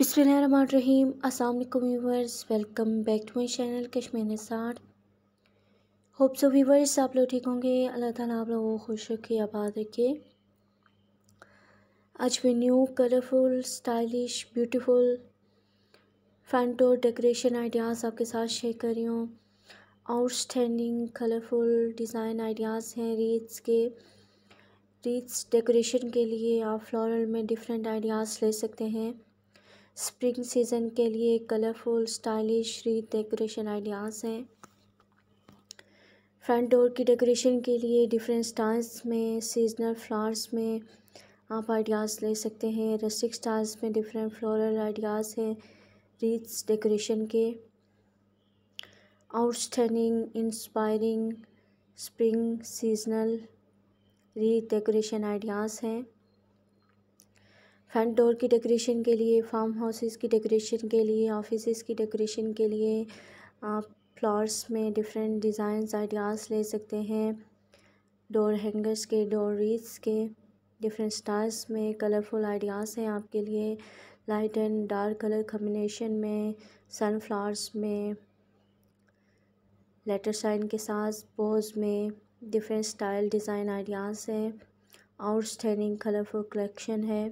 अस्सलाम असलम viewers welcome back to my channel Kashmir Nisar hope so viewers आप लोग ठीक होंगे अल्लाह ताला आप लोगों को खुश रखे आबाद रखे आज मैं new colourful stylish beautiful front door decoration ideas आपके साथ शेयर कर रही हूँ आउटस्टैंडिंग कलरफुल डिज़ाइन आइडियाज़ हैं रीड्स के रीड्स डेकोरेशन के लिए आप फ्लोरल में डिफरेंट आइडियाज़ ले सकते हैं स्प्रिंग सीज़न के लिए colourful stylish redecoration ideas हैं फ्रंट डोर की डेकोरेशन के लिए डिफरेंट स्टाइल्स में सीजनल फ्लावर्स में आप आइडियाज़ ले सकते हैं रस्टिक स्टाइल्स में डिफरेंट फ्लोरल आइडियाज़ हैं रीथ्स डेकोरेशन के outstanding inspiring spring seasonal redecoration ideas हैं फ्रंट डोर की डेकोरेशन के लिए फार्म हाउसेस की डेकोरेशन के लिए ऑफिसेस की डेकोरेशन के लिए आप फ्लावर्स में डिफरेंट डिज़ाइंस आइडियाज़ ले सकते हैं डोर हैंगर्स के डोर रीड्स के डिफरेंट स्टार्स में कलरफुल आइडियाज़ हैं आपके लिए light and dark colour combination में फ्लावर्स में लेटर साइन के साथ पोज में डिफरेंट स्टाइल डिज़ाइन आइडियाज़ हैं आउटस्टैंडिंग कलरफुल कलेक्शन है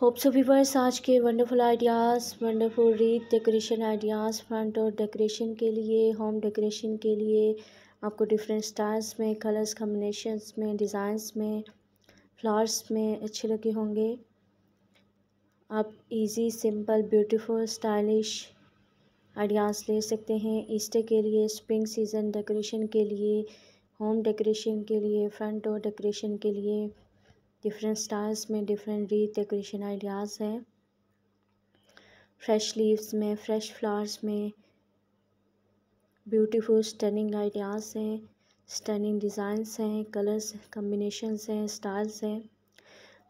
होप सो वीवर्स आज के wonderful ideas wonderful wreath decoration ideas front और डेकोरेशन के लिए होम डेकोरेशन के लिए आपको डिफरेंट स्टाइल्स में कलर्स कम्बिनेशंस में डिज़ाइंस में फ्लावर्स में अच्छे लगे होंगे आप easy simple beautiful stylish ideas ले सकते हैं ईस्टर के लिए स्प्रिंग सीज़न डेकोरेशन के लिए होम डेकोरेशन के लिए फ्रंट डोर डेकोरेशन के लिए डिफरेंट स्टार्स में डिफरेंट री डेकोरेशन आइडियाज़ हैं फ्रेश लीव्स में फ्रेश फ्लावर्स में ब्यूटीफुल स्टनिंग आइडियाज़ हैं स्टनिंग डिज़ाइंस हैं कलर्स कम्बिनेशंस हैं स्टाइल्स हैं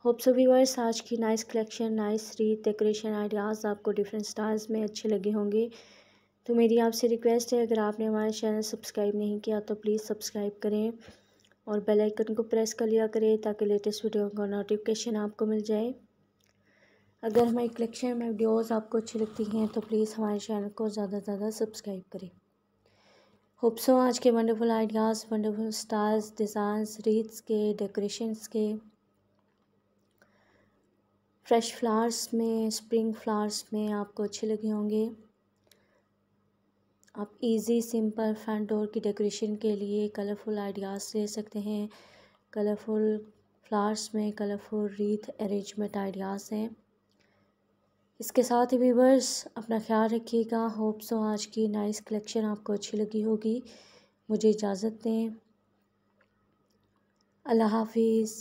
होप्स सो आज की nice collection nice redecoration ideas आपको डिफरेंट स्टाइल्स में अच्छे लगे होंगे तो मेरी आपसे रिक्वेस्ट है अगर आपने हमारा चैनल सब्सक्राइब नहीं किया तो प्लीज़ सब्सक्राइब करें और बेल आइकन को प्रेस कर लिया करें ताकि लेटेस्ट वीडियो का नोटिफिकेशन आपको मिल जाए अगर हमारी कलेक्शन में वीडियोस आपको अच्छी लगती हैं तो प्लीज़ हमारे चैनल को ज़्यादा से ज़्यादा सब्सक्राइब करें होप्सो आज के wonderful ideas wonderful stars designs wreaths के डेकोरेशंस के फ्रेश फ्लावर्स में स्प्रिंग फ्लावर्स में आपको अच्छे लगे होंगे आप इजी सिंपल फ्रंट डोर की डेकोरेशन के लिए कलरफुल आइडियाज़ ले सकते हैं कलरफुल फ्लावर्स में कलरफुल रीथ अरेंजमेंट आइडियाज़ हैं इसके साथ ही व्यूवर्स अपना ख्याल रखिएगा होप सो आज की नाइस कलेक्शन आपको अच्छी लगी होगी मुझे इजाज़त दें अल्लाह हाफिज़